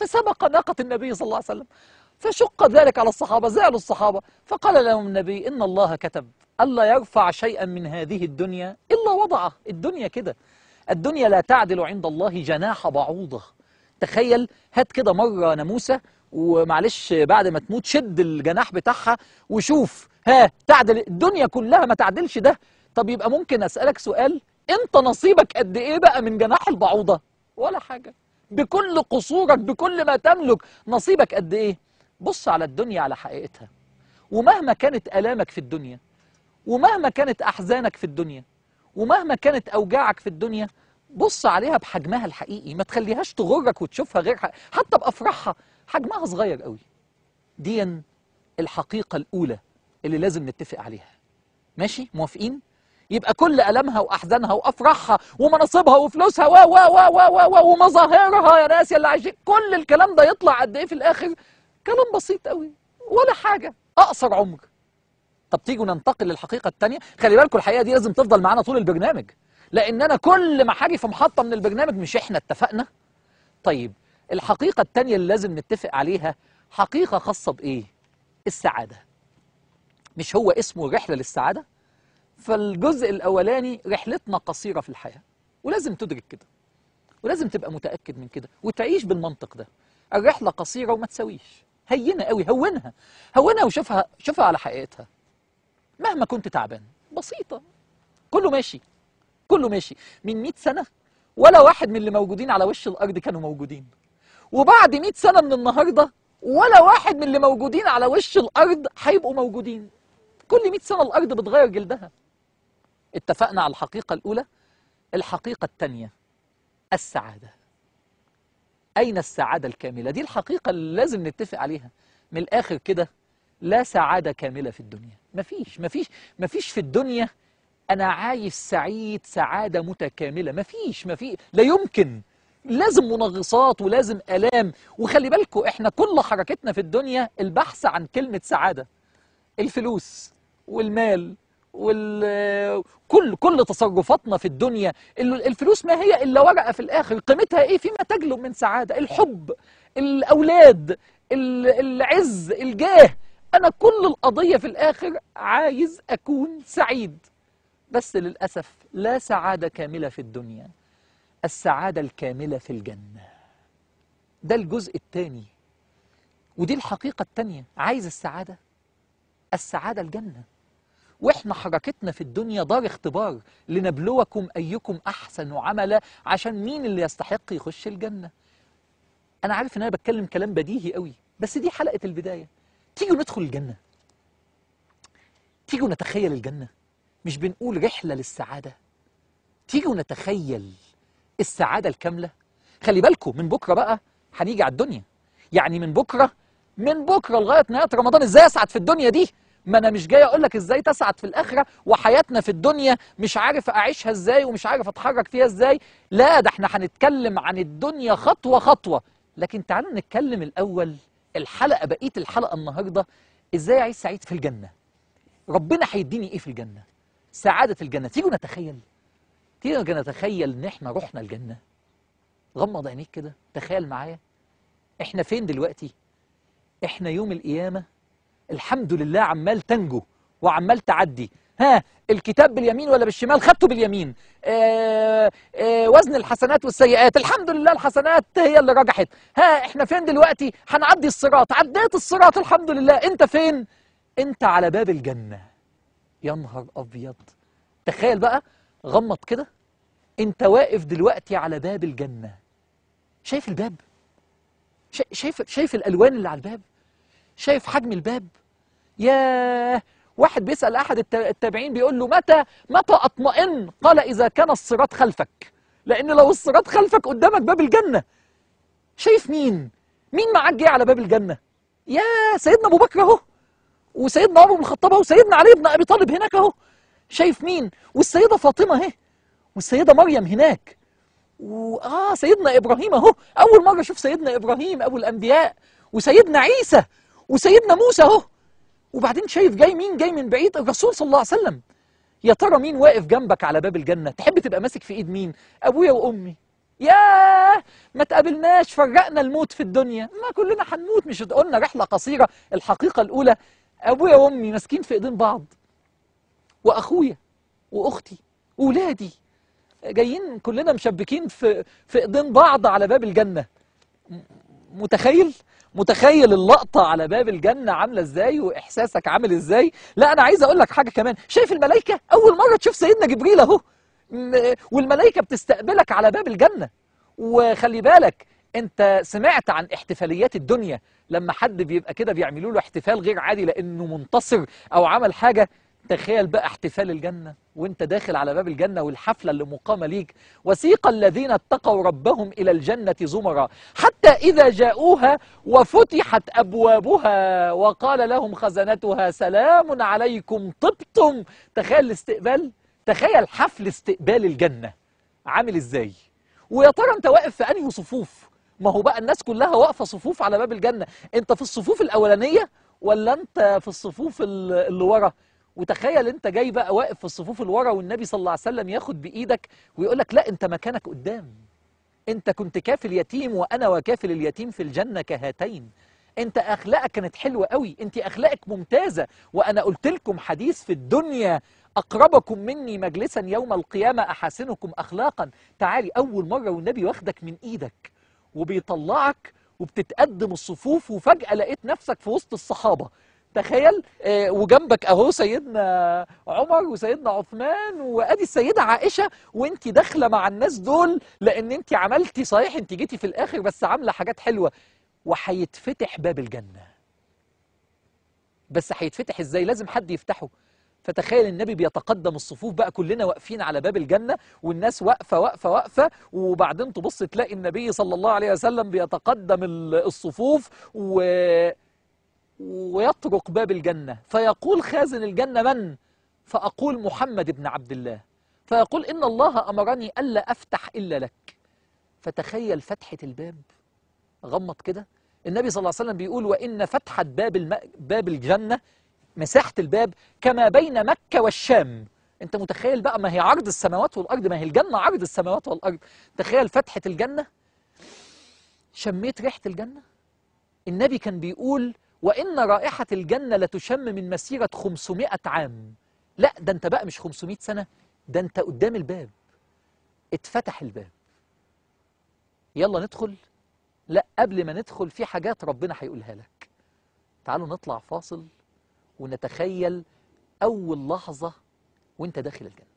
فسبق ناقة النبي صلى الله عليه وسلم فشق ذلك على الصحابة زعلوا الصحابة فقال لهم النبي إن الله كتب ألا يرفع شيئا من هذه الدنيا إلا وضعه الدنيا كده الدنيا لا تعدل عند الله جناح بعوضة تخيل هات كده مرة ناموسة ومعلش بعد ما تموت شد الجناح بتاعها وشوف ها تعدل الدنيا كلها ما تعدلش ده طب يبقى ممكن أسألك سؤال انت نصيبك قد ايه بقى من جناح البعوضة ولا حاجة بكل قصورك بكل ما تملك نصيبك قد إيه بص على الدنيا على حقيقتها ومهما كانت آلامك في الدنيا ومهما كانت أحزانك في الدنيا ومهما كانت أوجاعك في الدنيا بص عليها بحجمها الحقيقي ما تخليهاش تغرك وتشوفها غير حق. حتى بأفراحها حجمها صغير قوي دي الحقيقة الأولى اللي لازم نتفق عليها ماشي موافقين يبقى كل ألمها وأحزانها وأفراحها ومناصبها وفلوسها و و و و و و ومظاهرها يا ناس يا اللي عايشين كل الكلام ده يطلع قد إيه في الآخر كلام بسيط قوي ولا حاجة أقصر عمر طب تيجوا ننتقل للحقيقة التانية خلي بالكم الحقيقة دي لازم تفضل معانا طول البرنامج لأن أنا كل ما حاجة في محطة من البرنامج مش إحنا اتفقنا طيب الحقيقة التانية اللي لازم نتفق عليها حقيقة خاصة بإيه؟ السعادة مش هو اسمه رحلة للسعادة؟ فالجزء الأولاني رحلتنا قصيرة في الحياة ولازم تدرك كده ولازم تبقى متأكد من كده وتعيش بالمنطق ده الرحلة قصيرة وما تساويش هينة قوي هونها هونها وشوفها شوفها على حقيقتها مهما كنت تعبان بسيطة كله ماشي كله ماشي من 100 سنة ولا واحد من اللي موجودين على وش الأرض كانوا موجودين وبعد 100 سنة من النهاردة ولا واحد من اللي موجودين على وش الأرض هيبقوا موجودين كل 100 سنة الأرض بتغير جلدها اتفقنا على الحقيقة الأولى الحقيقة الثانية السعادة أين السعادة الكاملة دي الحقيقة اللي لازم نتفق عليها من الآخر كده لا سعادة كاملة في الدنيا مفيش مفيش مفيش في الدنيا أنا عايش سعيد سعادة متكاملة مفيش مفيش لا يمكن لازم منغصات ولازم آلام وخلي بالكوا إحنا كل حركتنا في الدنيا البحث عن كلمة سعادة الفلوس والمال وكل كل تصرفاتنا في الدنيا الفلوس ما هي الا ورقه في الاخر قيمتها ايه فيما تجلب من سعاده الحب الاولاد العز الجاه انا كل القضيه في الاخر عايز اكون سعيد بس للاسف لا سعاده كامله في الدنيا السعاده الكامله في الجنه ده الجزء الثاني ودي الحقيقه الثانيه عايز السعاده السعاده الجنه واحنا حركتنا في الدنيا دار اختبار لنبلوكم ايكم احسن عملا عشان مين اللي يستحق يخش الجنه انا عارف ان انا بتكلم كلام بديهي قوي بس دي حلقه البدايه تيجوا ندخل الجنه تيجوا نتخيل الجنه مش بنقول رحله للسعاده تيجوا نتخيل السعاده الكامله خلي بالكم من بكره بقى هنيجي على الدنيا يعني من بكره من بكره لغايه نهايه رمضان ازاي اسعد في الدنيا دي ما انا مش جاي اقول لك ازاي تسعد في الاخره وحياتنا في الدنيا مش عارف اعيشها ازاي ومش عارف اتحرك فيها ازاي لا ده احنا هنتكلم عن الدنيا خطوه خطوه لكن تعالوا نتكلم الاول الحلقه بقيه الحلقه النهارده ازاي اعيش سعيد في الجنه ربنا هيديني ايه في الجنه سعاده الجنه تيجوا نتخيل تيجوا نتخيل ان احنا رحنا الجنه غمض عينيك كده تخيل معايا احنا فين دلوقتي احنا يوم القيامه الحمد لله عمال تنجو وعمال تعدي ها الكتاب باليمين ولا بالشمال خدته باليمين آآ آه، آآ آه، وزن الحسنات والسيئات الحمد لله الحسنات هي اللي رجحت ها احنا فين دلوقتي هنعدي الصراط عديت الصراط الحمد لله انت فين انت على باب الجنة يا نهار ابيض تخيل بقى غمض كده انت واقف دلوقتي على باب الجنة شايف الباب شايف شايف الالوان اللي على الباب شايف حجم الباب ياه واحد بيسأل أحد التابعين بيقول له متى متى أطمئن قال إذا كان الصراط خلفك لأن لو الصراط خلفك قدامك باب الجنة شايف مين مين معاك جه على باب الجنة يا سيدنا أبو بكر أهو وسيدنا عمر بن الخطاب أهو وسيدنا علي بن أبي طالب هناك أهو شايف مين والسيدة فاطمة أهي والسيدة مريم هناك وآه سيدنا إبراهيم أهو أول مرة أشوف سيدنا إبراهيم أبو الأنبياء وسيدنا عيسى وسيدنا موسى أهو وبعدين شايف جاي مين جاي من بعيد الرسول صلى الله عليه وسلم يا ترى مين واقف جنبك على باب الجنة تحب تبقى ماسك في ايد مين ابويا وامي يا ما تقابلناش فرقنا الموت في الدنيا ما كلنا هنموت مش قلنا رحلة قصيرة الحقيقة الأولى أبويا وأمي ماسكين في إيدين بعض وأخويا وأختي وولادي جايين كلنا مشبكين في في إيدين بعض على باب الجنة متخيل متخيل اللقطة على باب الجنة عاملة ازاي واحساسك عامل ازاي لا انا عايز اقول لك حاجة كمان شايف الملائكة اول مرة تشوف سيدنا جبريل اهو والملائكة بتستقبلك على باب الجنة وخلي بالك انت سمعت عن احتفاليات الدنيا لما حد بيبقى كده بيعملوا له احتفال غير عادي لانه منتصر او عمل حاجة تخيل بقى احتفال الجنة وانت داخل على باب الجنة والحفلة اللي مقامة ليك وسيق الذين اتقوا ربهم إلى الجنة زمرا حتى إذا جاءوها وفتحت أبوابها وقال لهم خزنتها سلام عليكم طبتم تخيل الاستقبال تخيل حفل استقبال الجنة عامل ازاي ويا ترى انت واقف في أنهي صفوف ما هو بقى الناس كلها واقفة صفوف على باب الجنة انت في الصفوف الأولانية ولا انت في الصفوف اللي ورا وتخيل انت جاي بقى واقف في الصفوف اللي ورا والنبي صلى الله عليه وسلم ياخد بايدك ويقول لك لا انت مكانك قدام انت كنت كافل يتيم وانا وكافل اليتيم في الجنه كهاتين انت اخلاقك كانت حلوه قوي انت اخلاقك ممتازه وانا قلت لكم حديث في الدنيا اقربكم مني مجلسا يوم القيامه احسنكم اخلاقا تعالي اول مره والنبي واخدك من ايدك وبيطلعك وبتتقدم الصفوف وفجاه لقيت نفسك في وسط الصحابه تخيل آه، وجنبك اهو سيدنا عمر وسيدنا عثمان وادي السيده عائشه وانت داخله مع الناس دول لان انت عملتي صحيح انت جيتي في الاخر بس عامله حاجات حلوه وهيتفتح باب الجنه بس هيتفتح ازاي لازم حد يفتحه فتخيل النبي بيتقدم الصفوف بقى كلنا واقفين على باب الجنة والناس واقفة واقفة واقفة وبعدين تبص تلاقي النبي صلى الله عليه وسلم بيتقدم الصفوف و ويطرق باب الجنة فيقول خازن الجنة من؟ فأقول محمد بن عبد الله فيقول إن الله أمرني ألا أفتح إلا لك فتخيل فتحة الباب غمض كده النبي صلى الله عليه وسلم بيقول وإن فتحة باب, الم... باب الجنة مساحة الباب كما بين مكة والشام انت متخيل بقى ما هي عرض السماوات والأرض ما هي الجنة عرض السماوات والأرض تخيل فتحة الجنة شميت ريحة الجنة النبي كان بيقول وإن رائحة الجنة لتشم من مسيرة 500 عام لا ده أنت بقى مش 500 سنة ده أنت قدام الباب اتفتح الباب يلا ندخل لا قبل ما ندخل في حاجات ربنا هيقولها لك تعالوا نطلع فاصل ونتخيل أول لحظة وانت داخل الجنة